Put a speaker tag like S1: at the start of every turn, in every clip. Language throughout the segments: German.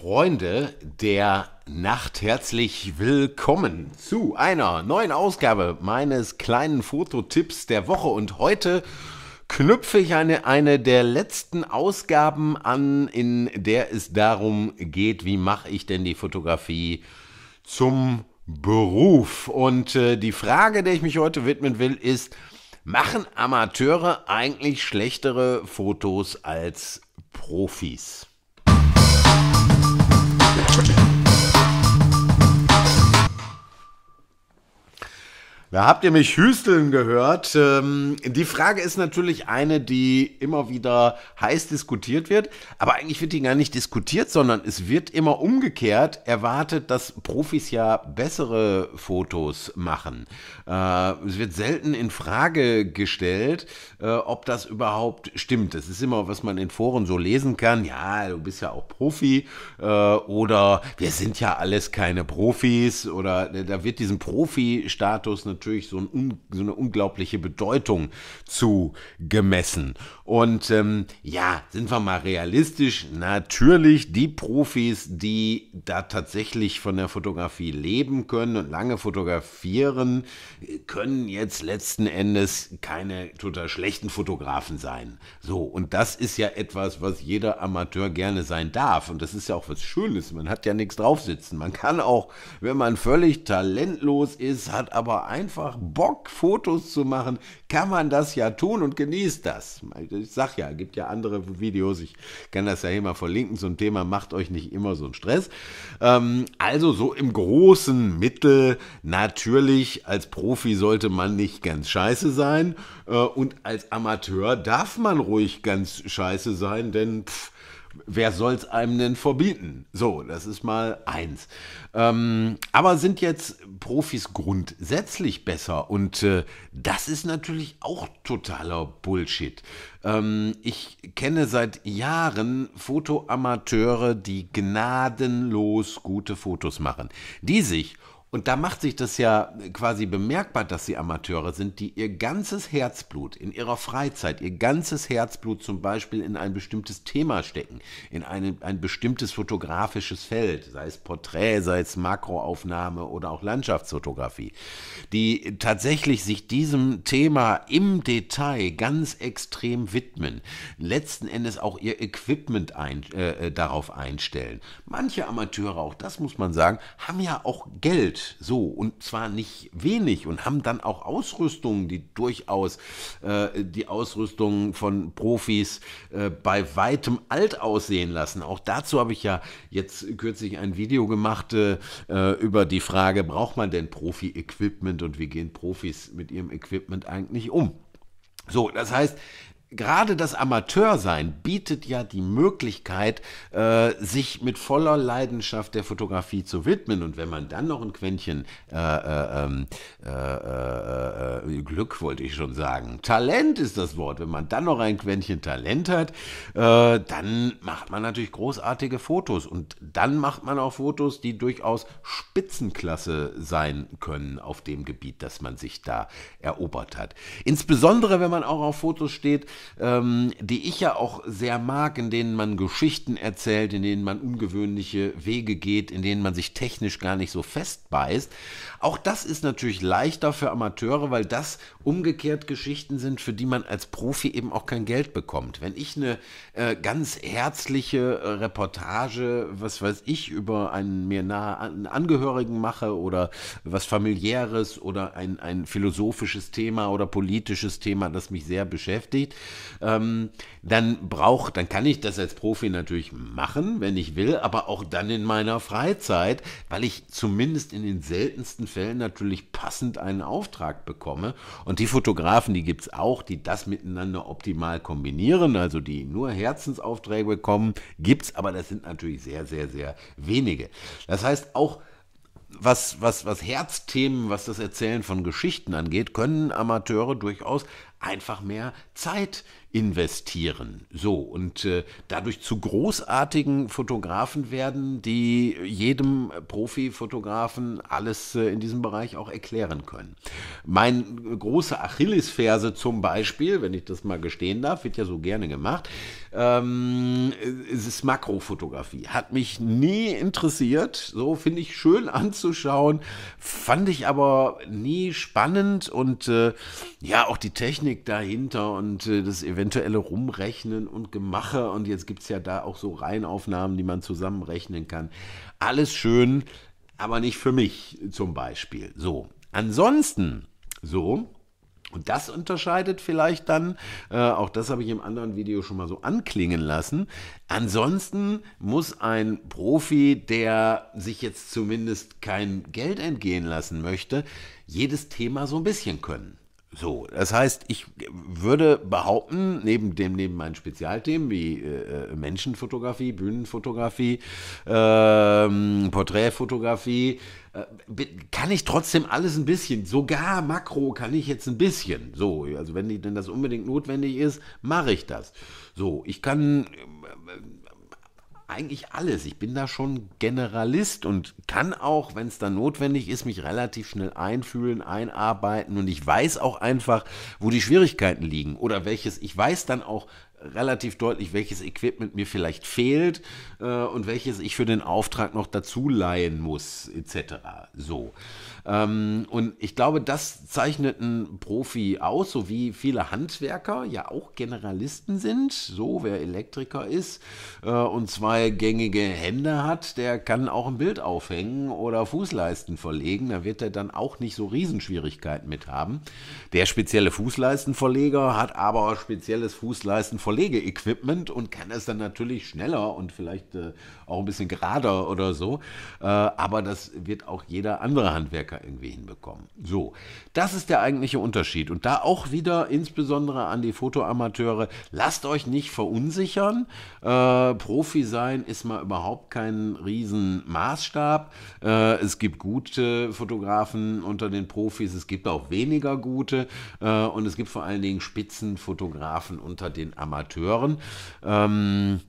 S1: Freunde der Nacht, herzlich willkommen zu einer neuen Ausgabe meines kleinen Fototipps der Woche. Und heute knüpfe ich eine, eine der letzten Ausgaben an, in der es darum geht, wie mache ich denn die Fotografie zum Beruf. Und äh, die Frage, der ich mich heute widmen will, ist, machen Amateure eigentlich schlechtere Fotos als Profis? Da habt ihr mich hüsteln gehört. Ähm, die Frage ist natürlich eine, die immer wieder heiß diskutiert wird. Aber eigentlich wird die gar nicht diskutiert, sondern es wird immer umgekehrt erwartet, dass Profis ja bessere Fotos machen. Äh, es wird selten in Frage gestellt, äh, ob das überhaupt stimmt. Das ist immer, was man in Foren so lesen kann. Ja, du bist ja auch Profi äh, oder wir sind ja alles keine Profis oder ne, da wird diesen Profi-Status natürlich natürlich so, ein, so eine unglaubliche Bedeutung zu gemessen. Und ähm, ja, sind wir mal realistisch, natürlich die Profis, die da tatsächlich von der Fotografie leben können und lange fotografieren, können jetzt letzten Endes keine total schlechten Fotografen sein. So, und das ist ja etwas, was jeder Amateur gerne sein darf. Und das ist ja auch was Schönes. Man hat ja nichts drauf sitzen. Man kann auch, wenn man völlig talentlos ist, hat aber einfach einfach Bock, Fotos zu machen, kann man das ja tun und genießt das. Ich sag ja, gibt ja andere Videos, ich kann das ja hier mal verlinken zum Thema, macht euch nicht immer so einen Stress. Ähm, also so im großen Mittel, natürlich, als Profi sollte man nicht ganz scheiße sein äh, und als Amateur darf man ruhig ganz scheiße sein, denn pff, wer soll es einem denn verbieten? So, das ist mal eins. Ähm, aber sind jetzt Profis grundsätzlich besser? Und äh, das ist natürlich auch totaler Bullshit. Ähm, ich kenne seit Jahren Fotoamateure, die gnadenlos gute Fotos machen, die sich und da macht sich das ja quasi bemerkbar, dass sie Amateure sind, die ihr ganzes Herzblut in ihrer Freizeit, ihr ganzes Herzblut zum Beispiel in ein bestimmtes Thema stecken, in eine, ein bestimmtes fotografisches Feld, sei es Porträt, sei es Makroaufnahme oder auch Landschaftsfotografie, die tatsächlich sich diesem Thema im Detail ganz extrem widmen, letzten Endes auch ihr Equipment ein, äh, äh darauf einstellen. Manche Amateure, auch das muss man sagen, haben ja auch Geld so, und zwar nicht wenig und haben dann auch Ausrüstungen, die durchaus äh, die Ausrüstung von Profis äh, bei weitem alt aussehen lassen. Auch dazu habe ich ja jetzt kürzlich ein Video gemacht äh, äh über die Frage, braucht man denn Profi-Equipment und wie gehen Profis mit ihrem Equipment eigentlich um? So, das heißt, gerade das Amateursein bietet ja die Möglichkeit, äh, sich mit voller Leidenschaft der Fotografie zu widmen. Und wenn man dann noch ein Quäntchen äh, äh, ähm, äh, äh, äh Glück, wollte ich schon sagen, Talent ist das Wort, wenn man dann noch ein Quäntchen Talent hat, dann macht man natürlich großartige Fotos. Und dann macht man auch Fotos, die durchaus Spitzenklasse sein können auf dem Gebiet, das man sich da erobert hat. Insbesondere, wenn man auch auf Fotos steht, ähm, die ich ja auch sehr mag, in denen man Geschichten erzählt, in denen man ungewöhnliche Wege geht, in denen man sich technisch gar nicht so festbeißt. Auch das ist natürlich leichter für Amateure, weil das umgekehrt Geschichten sind, für die man als Profi eben auch kein Geld bekommt. Wenn ich eine äh, ganz herzliche äh, Reportage, was weiß ich, über einen mir nahen Angehörigen mache oder was familiäres oder ein, ein philosophisches Thema oder politisches Thema, das mich sehr beschäftigt, ähm, dann braucht, dann kann ich das als Profi natürlich machen, wenn ich will, aber auch dann in meiner Freizeit, weil ich zumindest in den seltensten Fällen natürlich passend einen Auftrag bekomme. Und die Fotografen, die gibt es auch, die das miteinander optimal kombinieren, also die nur Herzensaufträge bekommen, gibt es, aber das sind natürlich sehr, sehr, sehr wenige. Das heißt, auch was, was, was Herzthemen, was das Erzählen von Geschichten angeht, können Amateure durchaus einfach mehr Zeit investieren. So, und äh, dadurch zu großartigen Fotografen werden, die jedem Profi-Fotografen alles äh, in diesem Bereich auch erklären können. Mein großer Achillesferse zum Beispiel, wenn ich das mal gestehen darf, wird ja so gerne gemacht, ähm, es ist Makrofotografie. Hat mich nie interessiert, so finde ich schön anzuschauen, fand ich aber nie spannend und äh, ja, auch die Technik Technik dahinter und äh, das eventuelle Rumrechnen und Gemache. Und jetzt gibt es ja da auch so Reihenaufnahmen, die man zusammenrechnen kann. Alles schön, aber nicht für mich zum Beispiel. So, ansonsten, so. Und das unterscheidet vielleicht dann, äh, auch das habe ich im anderen Video schon mal so anklingen lassen. Ansonsten muss ein Profi, der sich jetzt zumindest kein Geld entgehen lassen möchte, jedes Thema so ein bisschen können. So, das heißt, ich würde behaupten, neben dem neben meinen Spezialthemen wie äh, Menschenfotografie, Bühnenfotografie, äh, Porträtfotografie, äh, kann ich trotzdem alles ein bisschen, sogar Makro kann ich jetzt ein bisschen. So, also wenn, die, wenn das unbedingt notwendig ist, mache ich das. So, ich kann äh, eigentlich alles. Ich bin da schon Generalist und kann auch, wenn es dann notwendig ist, mich relativ schnell einfühlen, einarbeiten und ich weiß auch einfach, wo die Schwierigkeiten liegen oder welches. Ich weiß dann auch, relativ deutlich, welches Equipment mir vielleicht fehlt äh, und welches ich für den Auftrag noch dazu leihen muss, etc. So. Ähm, und ich glaube, das zeichnet einen Profi aus, so wie viele Handwerker ja auch Generalisten sind. So, wer Elektriker ist äh, und zwei gängige Hände hat, der kann auch ein Bild aufhängen oder Fußleisten verlegen. Da wird er dann auch nicht so Riesenschwierigkeiten mit haben. Der spezielle Fußleistenverleger hat aber spezielles Fußleistenverlegen Verlegeequipment und kann es dann natürlich schneller und vielleicht äh, auch ein bisschen gerader oder so. Äh, aber das wird auch jeder andere Handwerker irgendwie hinbekommen. So, das ist der eigentliche Unterschied. Und da auch wieder insbesondere an die Fotoamateure, lasst euch nicht verunsichern. Äh, Profi sein ist mal überhaupt kein Riesenmaßstab. Äh, es gibt gute Fotografen unter den Profis, es gibt auch weniger gute äh, und es gibt vor allen Dingen Spitzenfotografen unter den Amateuren. Amateuren. Ähm,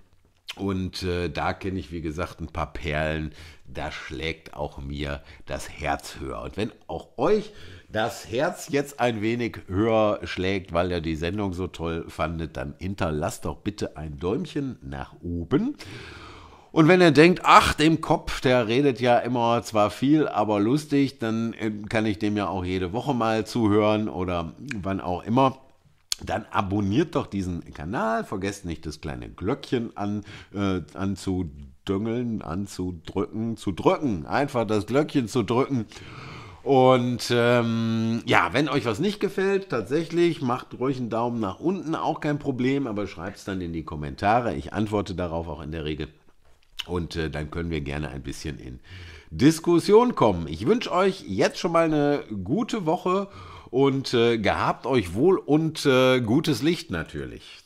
S1: und äh, da kenne ich, wie gesagt, ein paar Perlen. Da schlägt auch mir das Herz höher. Und wenn auch euch das Herz jetzt ein wenig höher schlägt, weil ihr die Sendung so toll fandet, dann hinterlasst doch bitte ein Däumchen nach oben. Und wenn ihr denkt, ach, dem Kopf, der redet ja immer zwar viel, aber lustig, dann äh, kann ich dem ja auch jede Woche mal zuhören oder wann auch immer dann abonniert doch diesen Kanal, vergesst nicht das kleine Glöckchen an, äh, anzudüngeln, anzudrücken, zu drücken, einfach das Glöckchen zu drücken. Und ähm, ja, wenn euch was nicht gefällt, tatsächlich macht ruhig einen Daumen nach unten, auch kein Problem, aber schreibt es dann in die Kommentare. Ich antworte darauf auch in der Regel. Und äh, dann können wir gerne ein bisschen in Diskussion kommen. Ich wünsche euch jetzt schon mal eine gute Woche und äh, gehabt euch wohl und äh, gutes Licht natürlich.